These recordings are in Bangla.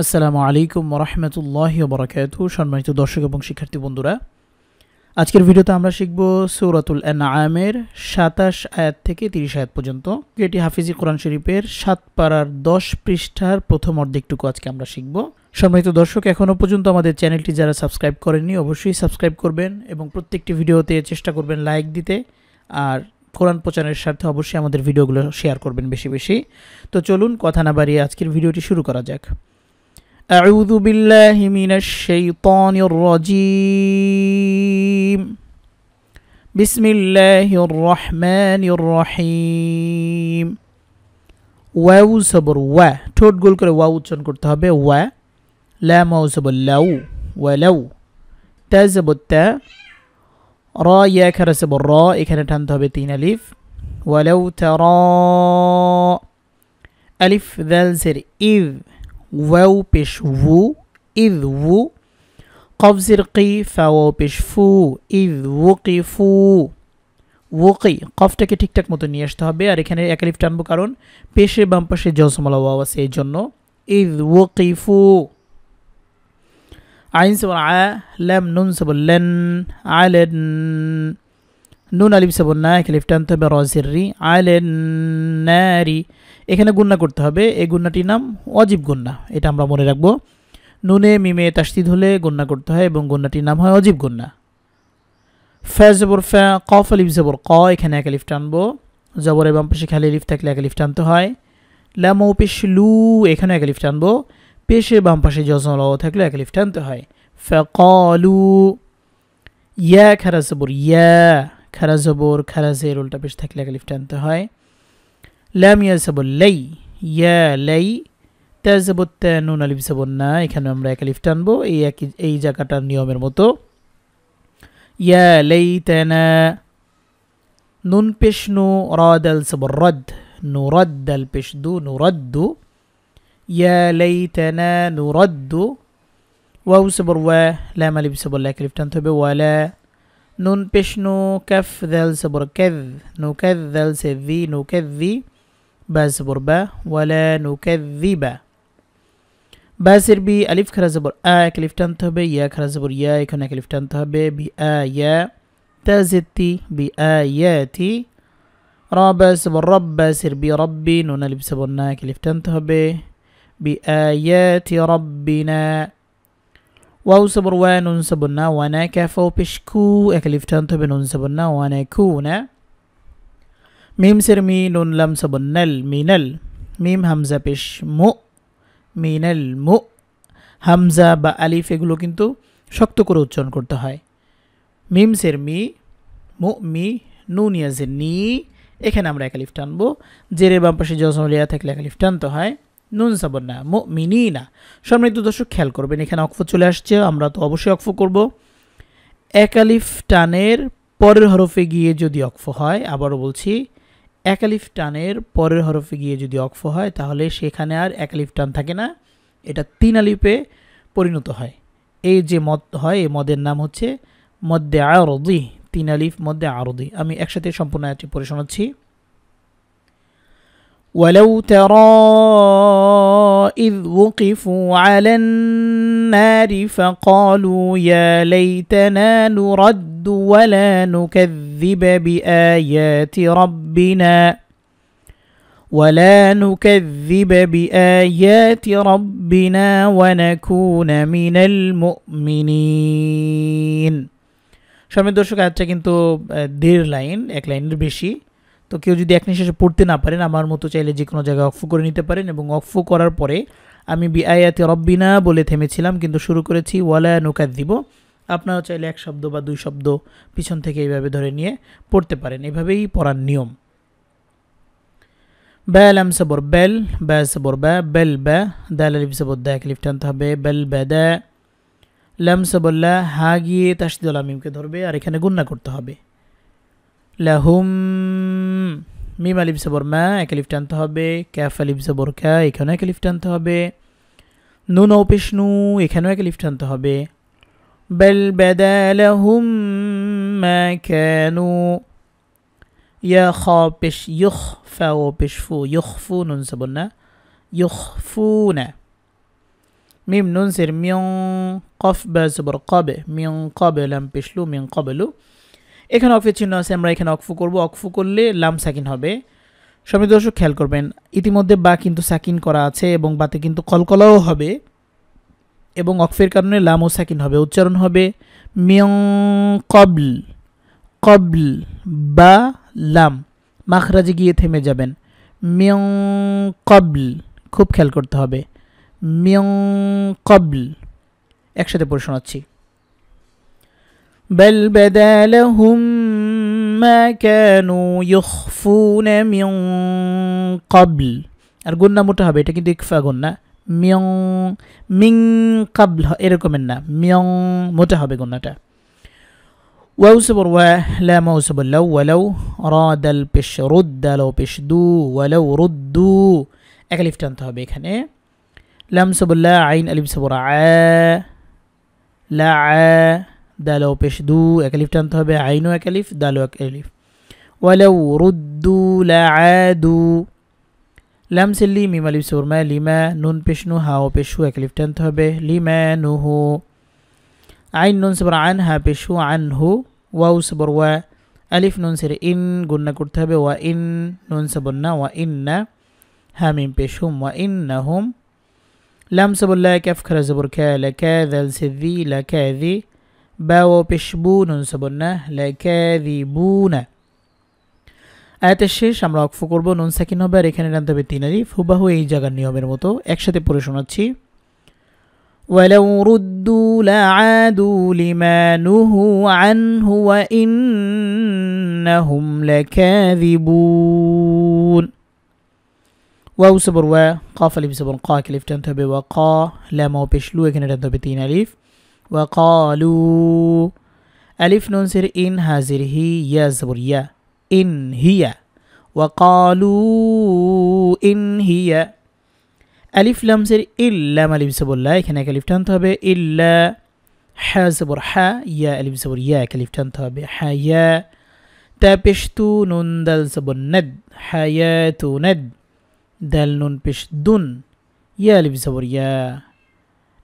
আসসালামু আলাইকুম রহমতুল্লাহ বরাকাত সম্মানিত দর্শক এবং শিক্ষার্থী বন্ধুরা আজকের ভিডিওতে আমরা শিখব সৌরাতুল আয়ামের সাতাশ আয়াত থেকে তিরিশ আয়াত পর্যন্ত এটি হাফিজি কোরআন শরীফের সাত পাড়ার দশ পৃষ্ঠার প্রথম অর্ধেকটুকু আজকে আমরা শিখব সম্মানিত দর্শক এখনও পর্যন্ত আমাদের চ্যানেলটি যারা সাবস্ক্রাইব করেননি অবশ্যই সাবস্ক্রাইব করবেন এবং প্রত্যেকটি ভিডিওতে চেষ্টা করবেন লাইক দিতে আর কোরআন প্রচারের স্বার্থে অবশ্যই আমাদের ভিডিওগুলো শেয়ার করবেন বেশি বেশি তো চলুন কথা না বাড়িয়ে আজকের ভিডিওটি শুরু করা যাক أعوذ بالله من الشيطان الرجيم بسم الله الرحمن الرحيم واو صبر وا ٹھوٹ گول کرے واو اچھن کرتا ہے وا لا مو صبر لو ولو تا زبت تا را یا کر صبر را ایک ہے ٹھانتا ہے تین علیف ولو ترا علیف ذل سر اذ واو بيش وو إذ وو قاف زرقي فواو بيش فو إذ وقفوا ওকে কফটাকে ঠিকঠাক মতো নিয়ে আসতে হবে আর এখানে একালিফ টানবো কারণ পেশে বাম পাশে জসমলা ওয়াও আছে এই জন্য ইদ ওকিফু আইন সাবল আ ল্যাম নুন সাবল লেন আলেন নুন আলিফ সাবল না একালিফ টানতে হবে রজির রি আলেন নারি এখানে গুন্না করতে হবে এই গুন্নাটির নাম অজীব গুন্না এটা আমরা মনে রাখবো নুনে মিমে তাস্তিদ হলে গুন্না করতে হয় এবং গুন্নাটির নাম হয় অজীব গুন্না ফ্যা জবর ফ্যা ক ফলিফ জবর ক এখানে এক লিফ্ট আনবো জবর এবং পেশে খালি লিফ্ট থাকলে এক লিফ্ট আনতে হয় ল্যামো পেশ লু এখানে এক লিফ্ট আনবো পেশে বাম পাশে যজন ল থাকলে এক লিফ্ট আনতে হয় ফ্যা ক লু ইয়া খারা জবর ইয়া খারা জবর জের উল্টা পেশ থাকলে এক লিফ্ট আনতে হয় لم يلسب لي يا لي তাজবুত নুন আলিফ সাবন্না এখানে আমরা এক আলিফ টানবো এই একই এই জায়গাটার নিয়মের মতো ইয়া লাইতানা নুন পেশ নু রদ আল সাবর রদ নুরদ আল পেশ দু নুরদ্দু ইয়া লাইতানা নুরদ্দু ওয়াউ সাবর ওয়া লাম আলিফ সাবর এক আলিফ টানতে হবে ওয়ালা নুন পেশ নু কাফ দাল সাবর কাদ নুকাদ দাল সাদি নুকাদ্দি با با ولا نكذب با بي ألف كرا زبر آ كلف تنته بي يا كرا زبر يا يكون كلف تنته بي يا تازتي بآياتي را با زبر رب با بي ربي نون ألف زبر كلف تنته بي بآيات ربنا واو صبر وانون سبرنا وانا كفو بشكو اكلفتان تبنون سبرنا وانا كونا মিম সের মি নুন লাম সবন্নাল মিনাল মিম হামজা পেশ মু মিনাল মু হামজা বা আলিফ এগুলো কিন্তু শক্ত করে উচ্চারণ করতে হয় মিম সের মি মু মি নুন ইয়াজের নি এখানে আমরা একালিফ টানবো জেরে বাম পাশে জজমলিয়া থাকলে একালিফ টানতে হয় নুন না মু মিনি না সম্মানিত দর্শক খেয়াল করবেন এখানে অক্ফ চলে আসছে আমরা তো অবশ্যই অক্ফ করব একালিফ টানের পরের হরফে গিয়ে যদি অক্ফ হয় আবারও বলছি একালিফ টানের পরের হরফে গিয়ে যদি অক্ফ হয় তাহলে সেখানে আর একালিফ টান থাকে না এটা তিন আলিফে পরিণত হয় এই যে মদ হয় এই মদের নাম হচ্ছে মদ্যে আরদি তিন আলিফ মধ্যে আরদি আমি একসাথে সম্পূর্ণ আয়াতটি পড়ে শোনাচ্ছি ওয়ালাউ তের ইদ وقفوا على النار فقالوا يا ليتنا نرد ولا نكذب بآيات ربنا ولا نكذب بآيات ربنا ونكون من المؤمنين সামনের দর্শক আচ্ছা কিন্তু দেড় লাইন এক লাইনের বেশি তো কেউ যদি এক নিঃশ্বাসে পড়তে না পারেন আমার মতো চাইলে যে কোনো জায়গায় অক্ফ করে নিতে পারেন এবং অক্ফ করার পরে আমি বি রব্বি না বলে থেমেছিলাম কিন্তু শুরু করেছি ওয়ালা নৌকা দিব আপনারা চাইলে এক শব্দ বা দুই শব্দ পিছন থেকে এইভাবে ধরে নিয়ে পড়তে পারেন এভাবেই পড়ার নিয়ম ব্যাল আম সাবর বেল ব্যা সাবর ব্যা বেল ব্যা দ্যাল আলিফ সাবর দ্যা এক লিফ আনতে হবে বেল ব্যা দ্যা লাম ল্যা হা গিয়ে তাসদুল আমিমকে ধরবে আর এখানে গুন্না করতে হবে লাহুম মিম আলিফ জবর মা এক আলিফ টানতে হবে ক্যাফ আলিফ জবর কা এখানেও এক আলিফ টানতে হবে নুন অপিস নু এখানেও এক আলিফ টানতে হবে বেল বেদালহুম কেনু ইয়া খ পেশ ইউখ ফা ও পেশ ফু ইউখ ফু নুন জবর না ইউখ ফু না ميم ننسر من قف بازبر قب من قبل أم بشلو من قبل এখানে অকফের চিহ্ন আছে আমরা এখানে অকফু করব অকফু করলে লাম সাকিন হবে সবাই দর্শক খেয়াল করবেন ইতিমধ্যে বা কিন্তু সাকিন করা আছে এবং বাতে কিন্তু কলকলাও হবে এবং অক্ফের কারণে লামও সাকিন হবে উচ্চারণ হবে মিয়ং কবল কবল বা লাম মাখরাজে গিয়ে থেমে যাবেন মিয়ং কবল খুব খেয়াল করতে হবে মিয়ং কবল একসাথে পড়ে শোনাচ্ছি بل بدا لهم ما كانوا يخفون من قبل ارجونا متهبه এটা কিন্তু ইকফা গুননা ميون من قبل এরকম না মিং মোটা হবে গুননাটা واو صبر و لا مو صبر لو ولو راد البش رد لو بش دو ولو ردو اغلف تنت হবে এখানে لم صبر لا عين الف صبر ع لا ع দাল ও পেশ দু একালিফ টানতে হবে আইনও একালিফ দাল ও একালিফ ওয়ালাউ রুদ্দু লাআদু লাম সিল্লি মিম আলিফ সুরমা লিমা নুন পেশনু হা ও পেশু একালিফ টানতে হবে লিমা নুহু আইন নুন সবর আন হা পেশু আন হু ওয়াউ সবর ওয়া আলিফ নুন সেরে ইন গুন্না করতে হবে ওয়া ইন নুন সবর না ওয়া ইন না হা মিম পেশুম ওয়া ইন না হুম লাম সবর লা ক্যাফ খারা জবর খ্যা লা ক্যা দাল সিদ্দি লা ক্যা باو পেশবুনুন সবন্না লাকাযিবুনা আয়াতের শেষ আমরা অক্ফ করব নুন সাকিন হবে আর এখানে টানতে হবে তিন আলিফ হুবাহু এই জায়গার নিয়মের মতো একসাথে পড়ে শোনাচ্ছি ولو ردوا لعادوا لما نهوا عنه وإنهم لكاذبون واو صبر و قاف الف صبر قا كلف تنتبه وقا لام وبشلو كنا تنتبه تين الف وقالوا ألف ننصر إن هذه يا زبرية إن هي وقالوا إن هي ألف لم سر إلا ما لبس الله كان ألف تنتبه إلا حزب حا يا ألف سبر يا ألف تنتبه حيا تبشتو نون دل سبر ند حياتو ند دل نون بش دون يا ألف سبر يا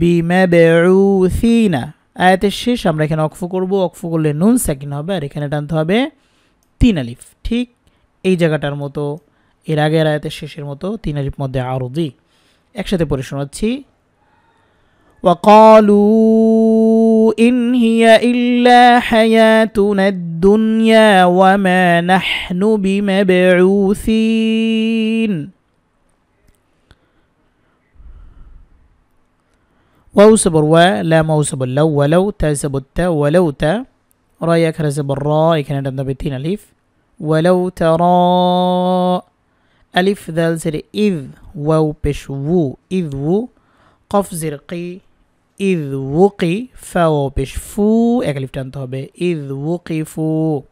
বিম্যাবেউসিনা আয়াতের শেষ আমরা এখানে অক্ফ করব অক্ফ করলে নুন সেকিন হবে আর এখানে টানতে হবে তিন আলিফ ঠিক এই জায়গাটার মতো এর আগের আয়াতের শেষের মতো তিন আলিফ মধ্যে আরও দি একসাথে পড়ে শোনাচ্ছি وقالوا إن هي إلا حياتنا الدنيا وما نحن بمبعوثين واو واوسب الوا لا موسب لو ولو تا تاسب تا ولو تا راء يكرسب الراء يكن عندنا بتين ألف ولو ترى ألف ذال سر إذ واو بش وو إذ وو قف زرقي إذ وقي فاو بش فو أكلف تنتهب إذ وقي فو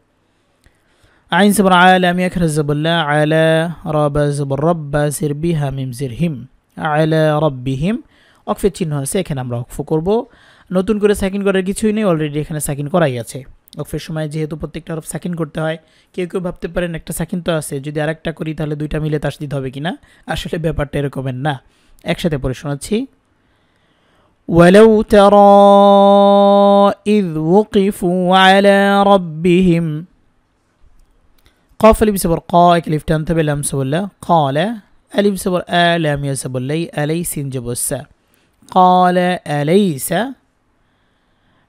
عين سبر عالم يكرزب لا على راب زبر رب سر بها ميم زرهم على ربهم অক্ফের চিহ্ন আছে এখানে আমরা অক্ফ করব নতুন করে সাইকিন করার কিছুই নেই অলরেডি এখানে সাইকিন করাই আছে অক্ফের সময় যেহেতু প্রত্যেকটা হরফ সাইকিন করতে হয় কেউ কেউ ভাবতে পারেন একটা সাকিন তো আছে যদি আর একটা করি তাহলে দুইটা মিলে দিতে হবে কিনা আসলে ব্যাপারটা এরকমের না একসাথে পড়ে শোনাচ্ছি ولو ترى إذ وقفوا على ربهم قاف ألف سبر قائك قال أليس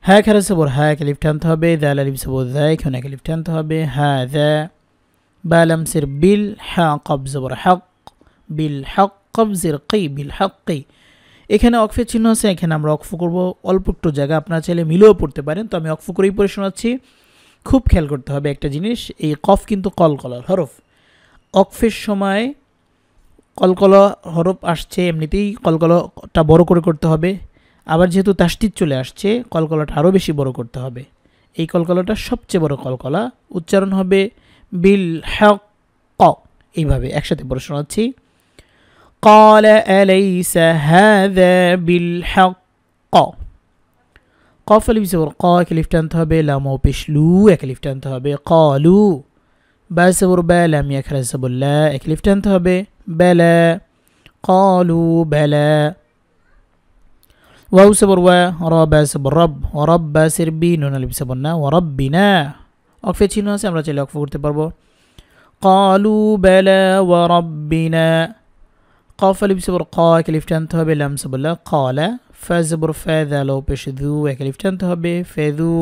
হ্যাঁ খেরা هاك হ্যাঁ ক্লিপ به হবে اللي بسبور ذاك هناك اللي ক্লিপ به হবে بالم দ্যা بالحق বিল হ্যাঁ بالحق হক বিল بالحق কই বিল এখানে অকফের চিহ্ন আছে এখানে আমরা অকফ করব অল্প একটু জায়গা আপনারা চাইলে মিলেও পড়তে পারেন তো আমি অকফ করেই পড়ে শোনাচ্ছি খুব খেয়াল করতে হবে একটা জিনিস এই কফ কিন্তু কলকলার হরফ অকফের সময় কলকলা হরফ আসছে এমনিতেই কলকলাটা বড় করে করতে হবে আবার যেহেতু তাস্তির চলে আসছে কলকলাটা আরও বেশি বড় করতে হবে এই কলকলাটা সবচেয়ে বড় কলকলা উচ্চারণ হবে বিল হ্যাক ক এইভাবে একসাথে পড়ে শোনাচ্ছি قال أليس هذا بالحق قاف আলিফ জবর ক এক আলিফ টানতে হবে লাম ও পেশ লু এক আলিফ টানতে হবে কলু বা জবর বা লাম ইয়াখরা জবর লা এক আলিফ টানতে হবে بلى قالوا بلى واو سبر و رب سبر رب ورب سربي নুন আলিফ سبر وربنا অকফে চিহ্ন আছে আমরা চাইলে অকফ করতে পারবো قالوا بلى وربنا قاف আলিফ سبر قا এক আলিফ টানতে হবে লাম সবর قال ফা সবর ফা ذا لو بش ذو এক আলিফ টানতে হবে فذو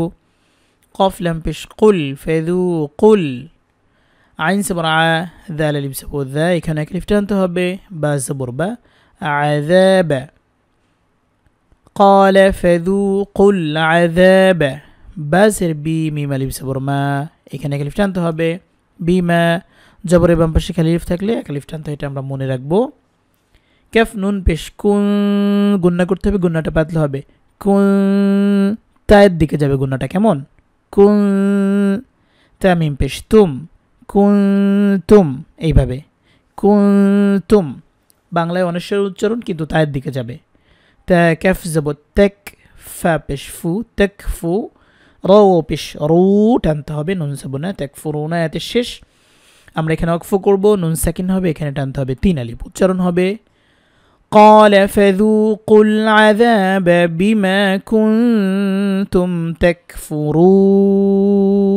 قاف لام পেশ قل فذو قل আইনসবরা আذاালিমসবু যাইকা নাকলিফতানত হবে বাসবরা আযাবা قال فذوقوا العذاب বাসর বি মিমালিমসবরমা এখানে কলিফতানত হবে বিমা জবর এবং পেশ খালিফ থাকলে কলিফতানত এটা আমরা মনে রাখব কফ নুন পেশকুন গুন্না করতে হবে গুন্নাটা পাতলা হবে কুন টাইর দিকে যাবে গুন্নাটা কেমন কুন তামীম পেশতুম কুন্তুম এইভাবে কুন্তুম বাংলায় অনেশ্বর উচ্চারণ কিন্তু তায়ের দিকে যাবে ক্যাফ যাব তেক ফ্যা পেশ ফু তেক ফু র পেশ রু টানতে হবে নুন না তেক ফু না এতে শেষ আমরা এখানে অকফু করব নুন সাকিন হবে এখানে টানতে হবে তিন আলি উচ্চারণ হবে قال فذوقوا العذاب بما كنتم تكفرون